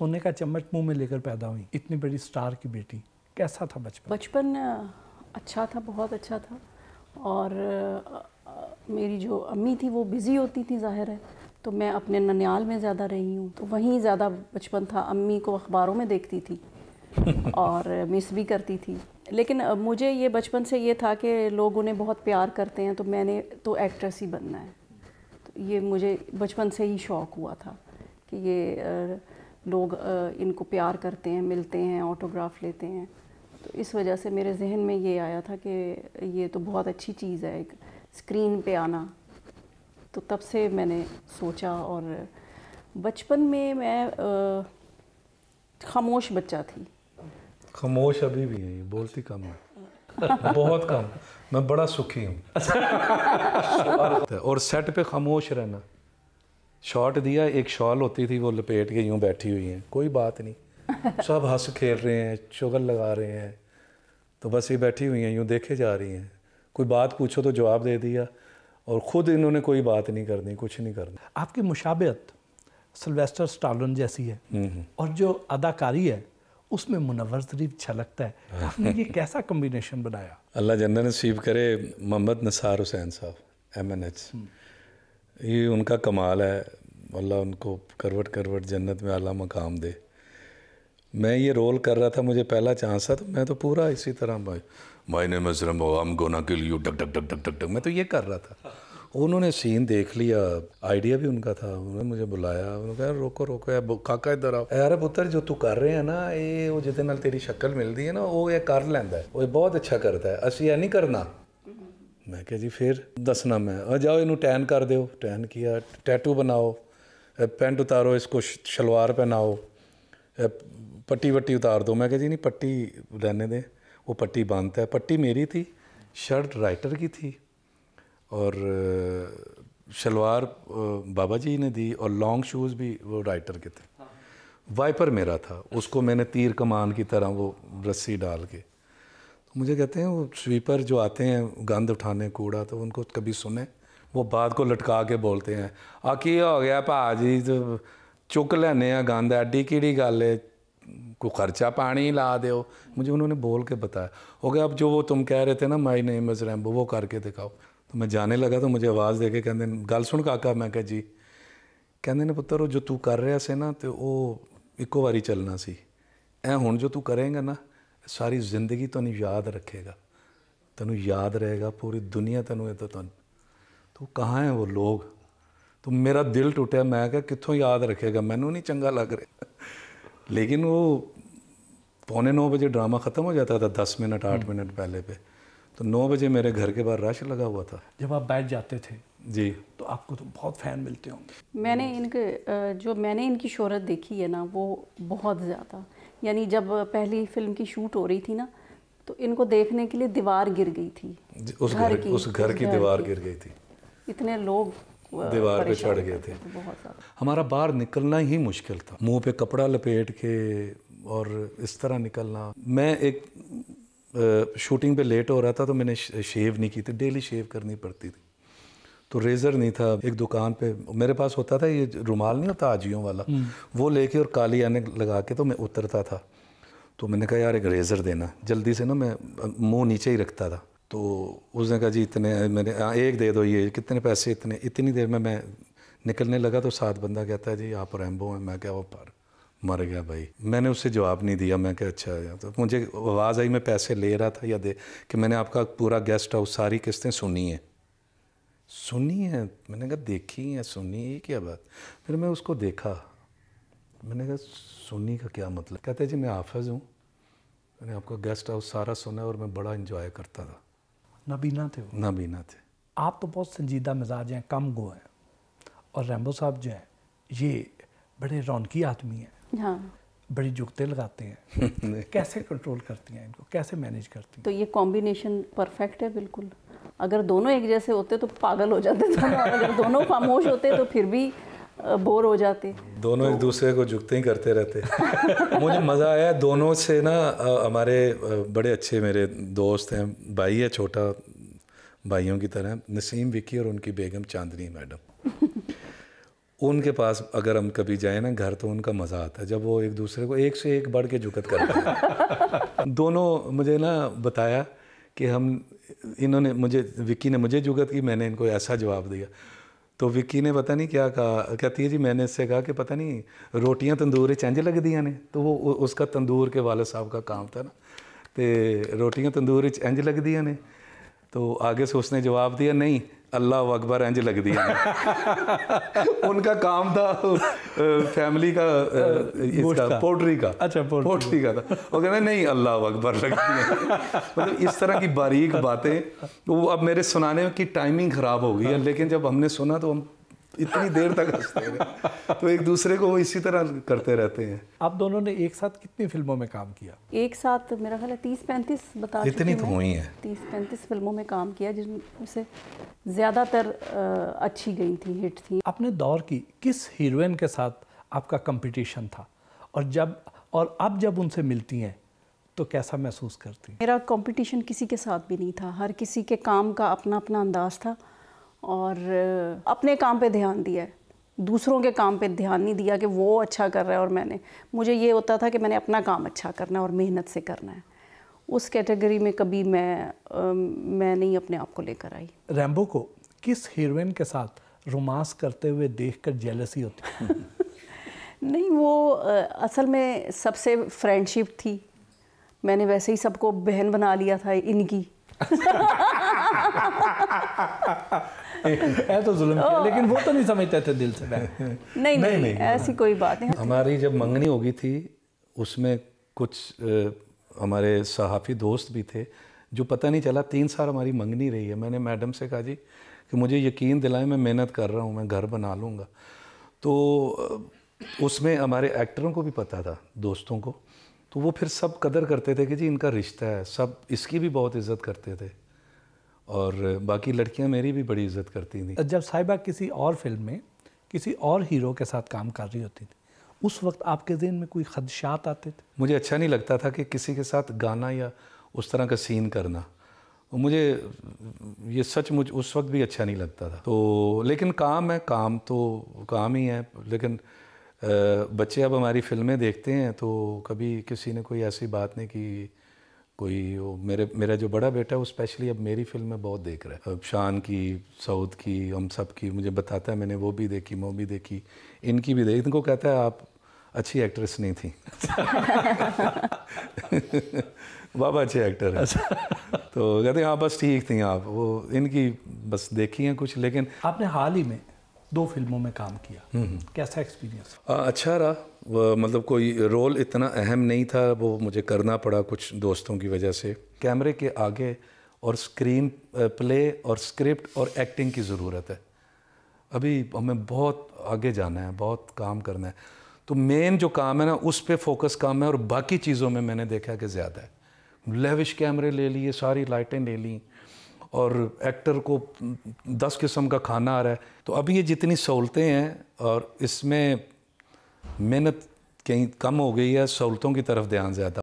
सोने का चम्मच मुंह में लेकर पैदा हुई इतनी बड़ी स्टार की बेटी कैसा था बचपन बचपन अच्छा था बहुत अच्छा था और मेरी जो अम्मी थी वो बिज़ी होती थी ज़ाहिर है तो मैं अपने ननियाल में ज़्यादा रही हूँ तो वहीं ज़्यादा बचपन था अम्मी को अखबारों में देखती थी और मिस भी करती थी लेकिन मुझे ये बचपन से ये था कि लोग उन्हें बहुत प्यार करते हैं तो मैंने तो एक्ट्रेस ही बनना है तो ये मुझे बचपन से ही शौक़ हुआ था कि ये लोग इनको प्यार करते हैं मिलते हैं ऑटोग्राफ लेते हैं तो इस वजह से मेरे जहन में ये आया था कि ये तो बहुत अच्छी चीज़ है एक स्क्रीन पे आना तो तब से मैंने सोचा और बचपन में मैं खामोश बच्चा थी खामोश अभी भी है बोलती कम है बहुत कम मैं बड़ा सुखी हूँ अच्छा। और सेट पे खामोश रहना शॉट दिया एक शॉल होती थी वो लपेट के यूँ बैठी हुई हैं कोई बात नहीं सब हंस खेल रहे हैं शुगर लगा रहे हैं तो बस ये बैठी हुई हैं यूँ देखे जा रही हैं कोई बात पूछो तो जवाब दे दिया और ख़ुद इन्होंने कोई बात नहीं करनी कुछ नहीं करना आपकी मुशाबत सिल्वेस्टर स्टालन जैसी है हम्म, हम्म। और जो अदाकारी है उसमें मुनवर शरीफ छलकता है आपने ये कैसा कम्बिनेशन बनाया अल्लाह जन्ना नसीब करे मोहम्मद नसार हुसैन साहब एम एन एच ये उनका कमाल है अल्लाह उनको करवट करवट जन्नत में आला मकाम दे मैं ये रोल कर रहा था मुझे पहला चांस था तो मैं तो पूरा इसी तरह भाई माई नेम इज़रम गोना के लिए duck duck duck duck duck duck मैं तो ये कर रहा था उन्होंने सीन देख लिया आइडिया भी उनका था उन्होंने मुझे बुलाया उन्होंने कहा रोको रोको यार काका इधर आओ यार पुत्र जो तू कर रहे हैं ना ये वो जिद तेरी शक्ल मिलती है ना वो ये कर लेंदा है वो बहुत अच्छा करता है असं यह नहीं करना मैं क्या जी फिर दसना मैं आ जाओ इनू टैन कर दो टैन किया टैटू बनाओ पेंट उतारो इसको शलवार पहनाओ पट्टी वट्टी उतार दो मैं क्या जी नहीं पट्टी रहने दें वो पट्टी बांधता है पट्टी मेरी थी शर्ट राइटर की थी और शलवार बाबा जी ने दी और लॉन्ग शूज़ भी वो राइटर के थे वाइपर मेरा था उसको मैंने तीर कमान की तरह वो रस्सी डाल के मुझे कहते हैं वो स्वीपर जो आते हैं गंद उठाने कूड़ा तो उनको कभी सुने वो बात को लटका के बोलते हैं आ की हो गया भाजी तो चुक लेने गंद एडी कि गल है को खर्चा पानी ही ला दो मुझे उन्होंने बोल के बताया हो गया अब जो वो तुम कह रहे थे ना माई नेम इज़ रैम्बो वो करके दिखाओ तो मैं जाने लगा तो मुझे आवाज़ दे के कहते गल सुन काका मैं क्या जी कहते ਨੇ पुत्र जो तू कर रहा से ना तो वो इको बारी चलना सी ए हूँ जो तू करेंगे ना सारी जिंदगी तेन याद रखेगा तेन याद रहेगा पूरी दुनिया तेन तो ਤਾਂ ਤੁਹਾਨੂੰ ਤੂੰ ਕਹਾਂ ਹੈ ਉਹ ਲੋਗ ਤੂੰ ਮੇਰਾ ਦਿਲ ਟੁੱਟਿਆ ਮੈਂ ਕਿਹਾ ਕਿੱਥੋਂ ਯਾਦ ਰੱਖੇਗਾ ਮੈਨੂੰ ਨਹੀਂ ਚੰਗਾ लेकिन वो पौने नौ बजे ड्रामा ख़त्म हो जाता था दस मिनट आठ हम्म। मिनट पहले पे तो नौ बजे मेरे घर के बाहर रश लगा हुआ था जब आप बैठ जाते थे जी तो आपको तो बहुत फ़ैन मिलते होंगे मैंने इनके जो मैंने इनकी शोहरत देखी है ना वो बहुत ज़्यादा यानी जब पहली फिल्म की शूट हो रही थी ना तो इनको देखने के लिए दीवार गिर गई थी उस घर की उस घर की दीवार गिर गई थी इतने लोग दीवार पे चढ़ गए थे हमारा बाहर निकलना ही मुश्किल था मुंह पे कपड़ा लपेट के और इस तरह निकलना मैं एक शूटिंग पे लेट हो रहा था तो मैंने शेव नहीं की थी डेली शेव करनी पड़ती थी तो रेज़र नहीं था एक दुकान पे मेरे पास होता था ये रुमाल नहीं होता आजियों वाला हम्म। वो लेके और काली आने लगा के तो मैं उतरता था तो मैंने कहा यार एक रेज़र देना जल्दी से ना मैं मुंह नीचे ही रखता था तो उसने कहा जी इतने मैंने आ, हाँ, एक दे दो ये कितने पैसे इतने इतनी देर में मैं निकलने लगा तो सात बंदा कहता है जी आप रैम्बो हैं मैं क्या वो पर मर गया भाई मैंने उससे जवाब नहीं दिया मैं क्या अच्छा तो मुझे आवाज़ आई मैं पैसे ले रहा था या दे कि मैंने आपका पूरा गेस्ट हाउस सारी किस्तें सुनी हैं सुनी है मैंने कहा देखी है सुनी ये क्या बात फिर मैं उसको देखा मैंने कहा सुनी का क्या मतलब कहते जी मैं हाफज हूँ मैंने आपका गेस्ट हाउस सारा सुना और मैं बड़ा इन्जॉय करता था नाबीना थे नबीना नाबीना थे आप तो बहुत संजीदा मिजाज हैं कम गो हैं और रैम्बो साहब जो हैं ये बड़े रौनकी आदमी हैं हाँ बड़ी जुगते लगाते हैं कैसे कंट्रोल करती हैं इनको कैसे मैनेज करती हैं तो ये कॉम्बिनेशन परफेक्ट है बिल्कुल अगर दोनों एक जैसे होते तो पागल हो जाते दोनों अगर दोनों खामोश होते तो फिर भी बोर हो जाते दोनों तो, एक दूसरे को झुकते ही करते रहते मुझे मज़ा आया दोनों से ना हमारे बड़े अच्छे मेरे दोस्त हैं भाई है छोटा भाइयों की तरह नसीम विकी और उनकी बेगम चांदनी मैडम उनके पास अगर हम कभी जाएं ना घर तो उनका मज़ा आता है जब वो एक दूसरे को एक से एक बढ़ के झुकत करते हैं दोनों मुझे ना बताया कि हम इन्होंने मुझे विक्की ने मुझे जुगत की मैंने इनको ऐसा जवाब दिया तो विक्की ने पता नहीं क्या कहा कहती है जी मैंने इससे कहा कि पता नहीं रोटियां तंदूर इंज दिया ने तो वो उसका तंदूर के वाले साहब का काम था ना तो रोटियां तंदूर इंज लग दिया ने तो आगे से उसने जवाब दिया नहीं अल्लाह अकबर इंज लग दिया उनका काम था फैमिली का इसका पोल्ट्री का अच्छा पोल्ट्री का था वो कहते नहीं अल्लाह अकबर लग दिया मतलब इस तरह की बारीक बातें वो अब मेरे सुनाने की टाइमिंग ख़राब हो गई है लेकिन जब हमने सुना तो हम इतनी देर तक हंसते हैं तो एक दूसरे को वो इसी तरह करते रहते हैं आप दोनों ने एक साथ कितनी फिल्मों में काम किया एक साथ तो मेरा ख्याल है तीस पैंतीस बता इतनी तो हुई है तीस पैंतीस फिल्मों में काम किया जिनसे ज़्यादातर अच्छी गई थी हिट थी अपने दौर की किस हीरोइन के साथ आपका कंपटीशन था और जब और अब जब उनसे मिलती हैं तो कैसा महसूस करती मेरा कंपटीशन किसी के साथ भी नहीं था हर किसी के काम का अपना अपना अंदाज था और अपने काम पे ध्यान दिया है दूसरों के काम पे ध्यान नहीं दिया कि वो अच्छा कर रहा है और मैंने मुझे ये होता था कि मैंने अपना काम अच्छा करना है और मेहनत से करना है उस कैटेगरी में कभी मैं आ, मैं नहीं अपने आप को लेकर आई रैम्बो को किस हीरोइन के साथ रोमांस करते हुए देख कर जेलसी होती नहीं वो आ, असल में सबसे फ्रेंडशिप थी मैंने वैसे ही सबको बहन बना लिया था इनकी है तो जुल्म किया लेकिन वो तो नहीं समझते थे दिल से नहीं नहीं, नहीं, नहीं ऐसी कोई बात नहीं हमारी जब मंगनी होगी थी उसमें कुछ हमारे सहाफ़ी दोस्त भी थे जो पता नहीं चला तीन साल हमारी मंगनी रही है मैंने मैडम से कहा जी कि मुझे यकीन दिलाए मैं मेहनत कर रहा हूँ मैं घर बना लूँगा तो उसमें हमारे एक्टरों को भी पता था दोस्तों को तो वो फिर सब कदर करते थे कि जी इनका रिश्ता है सब इसकी भी बहुत इज्जत करते थे और बाकी लड़कियां मेरी भी बड़ी इज्जत करती थी जब साहिबा किसी और फिल्म में किसी और हीरो के साथ काम कर रही होती थी उस वक्त आपके दिन में कोई खदशात आते थे मुझे अच्छा नहीं लगता था कि किसी के साथ गाना या उस तरह का सीन करना मुझे ये सच मुझ उस वक्त भी अच्छा नहीं लगता था तो लेकिन काम है काम तो काम ही है लेकिन बच्चे अब हमारी फिल्में देखते हैं तो कभी किसी ने कोई ऐसी बात नहीं की कोई वो मेरे मेरा जो बड़ा बेटा है वो स्पेशली अब मेरी फिल्में बहुत देख रहा है अब शान की सऊद की हम सब की मुझे बताता है मैंने वो भी देखी वो भी देखी इनकी भी देखी इनको कहता है आप अच्छी एक्ट्रेस नहीं थी बाबा अच्छे एक्टर है अच्छा। तो कहते हैं हाँ बस ठीक थी आप वो इनकी बस देखी हैं कुछ लेकिन आपने हाल ही में दो फिल्मों में काम किया हम्म, हम्म। कैसा एक्सपीरियंस अच्छा रहा मतलब कोई रोल इतना अहम नहीं था वो मुझे करना पड़ा कुछ दोस्तों की वजह से कैमरे के आगे और स्क्रीन प्ले और स्क्रिप्ट और एक्टिंग की ज़रूरत है अभी हमें बहुत आगे जाना है बहुत काम करना है तो मेन जो काम है ना उस पर फोकस काम है और बाकी चीज़ों में मैंने देखा कि ज़्यादा है लेविश कैमरे ले लिए सारी लाइटें ले ली और एक्टर को दस किस्म का खाना आ रहा है तो अभी ये जितनी सहूलतें हैं और इसमें मेहनत कहीं कम हो गई है सहूलतों की तरफ ध्यान ज़्यादा